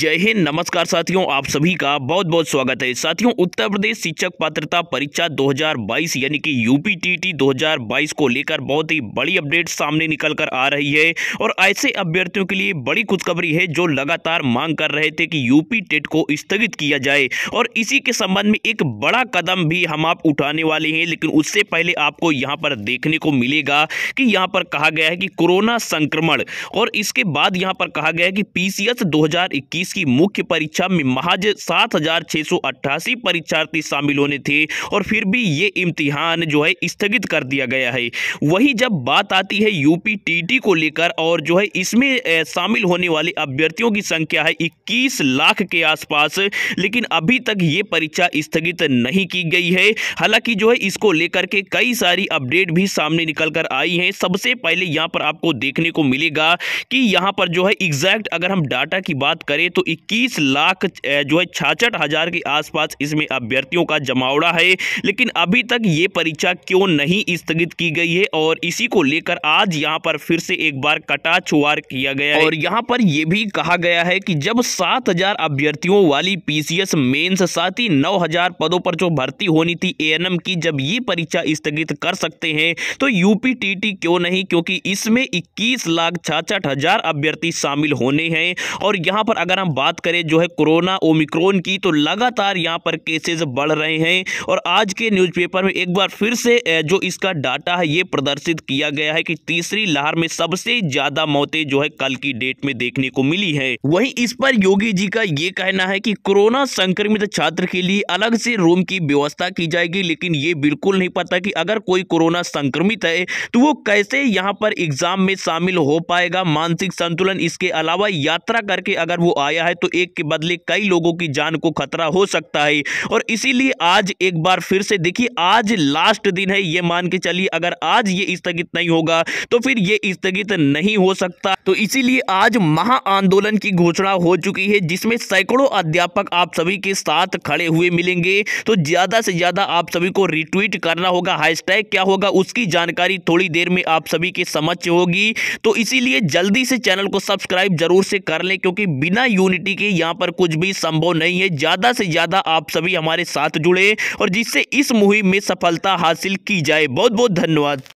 जय हिंद नमस्कार साथियों आप सभी का बहुत बहुत स्वागत है साथियों उत्तर प्रदेश शिक्षक पात्रता परीक्षा 2022 यानी कि यूपी 2022 को लेकर बहुत ही बड़ी अपडेट सामने निकल कर आ रही है और ऐसे अभ्यर्थियों के लिए बड़ी खुशखबरी है जो लगातार मांग कर रहे थे कि यूपी टेट e को स्थगित किया जाए और इसी के संबंध में एक बड़ा कदम भी हम आप उठाने वाले हैं लेकिन उससे पहले आपको यहाँ पर देखने को मिलेगा कि यहाँ पर कहा गया है कि कोरोना संक्रमण और इसके बाद यहाँ पर कहा गया है कि पी सी 2023 की मुख्य परीक्षा में महज सात परीक्षार्थी शामिल होने थे और फिर भी ये इम्तिहान जो है स्थगित कर दिया गया है वही जब बात आती है यूपी टीटी को लेकर और जो है इसमें शामिल होने वाले अभ्यर्थियों की संख्या है इक्कीस लाख के आसपास लेकिन अभी तक ये परीक्षा स्थगित नहीं की गई है हालांकि जो है इसको लेकर के कई सारी अपडेट भी सामने निकल कर आई हैं सबसे पहले यहां पर आपको देखने को मिलेगा कि यहां पर जो है एग्जैक्ट अगर हम डाटा की बात करें तो 21 लाख जो है छाछठ हज़ार के आसपास इसमें अभ्यर्थियों का जमावड़ा है लेकिन अभी तक ये परीक्षा क्यों नहीं स्थगित की गई है और इसी को लेकर आज यहाँ पर फिर से एक बार कटाछुआर किया गया है और यहाँ पर यह भी कहा गया है कि जब सात अभ्यर्थियों वाली पीसीएस मेन्स साथ ही नौ पदों पर जो भर्ती होनी थी ए की जब ये परीक्षा स्थगित कर सकते हैं तो यूपी क्यों नहीं क्योंकि इसमें इक्कीस लाख छाछठ हजार अभ्यर्थी शामिल होने हैं और यहां पर अगर हम बात करें जो है कोरोना ओमिक्रोन की तो लगातार यहाँ पर केसेस बढ़ रहे हैं और आज के न्यूज़पेपर में एक बार फिर से जो इसका डाटा है ये प्रदर्शित किया गया है कि तीसरी लहर में सबसे ज़्यादा मौतें जो है कल की डेट में देखने को मिली है वही इस पर योगी जी का ये कहना है कि कोरोना संक्रमित छात्र के लिए अलग से रूम की व्यवस्था की जाएगी लेकिन ये बिल्कुल नहीं पता कि अगर कोई कोरोना संक्रमित है तो वो कैसे यहाँ पर एग्जाम में शामिल हो पाएगा मानसिक संतुलन इसके अलावा यात्रा करके अगर वो आए आया है तो एक के बदले कई लोगों की जान को खतरा हो सकता है और इसीलिए आज एक बार फिर से देखिए आज लास्ट दिन है ये मान के चलिए अगर आज ये स्थगित नहीं होगा तो फिर ये स्थगित नहीं हो सकता तो इसीलिए आज महा आंदोलन की घोषणा हो चुकी है जिसमें सैकड़ों अध्यापक आप सभी के साथ खड़े हुए मिलेंगे तो ज़्यादा से ज़्यादा आप सभी को रिट्वीट करना होगा हैशटैग क्या होगा उसकी जानकारी थोड़ी देर में आप सभी के समक्ष होगी तो इसीलिए जल्दी से चैनल को सब्सक्राइब जरूर से कर लें क्योंकि बिना यू यूनिटी के यहाँ पर कुछ भी संभव नहीं है ज़्यादा से ज़्यादा आप सभी हमारे साथ जुड़े और जिससे इस मुहिम में सफलता हासिल की जाए बहुत बहुत धन्यवाद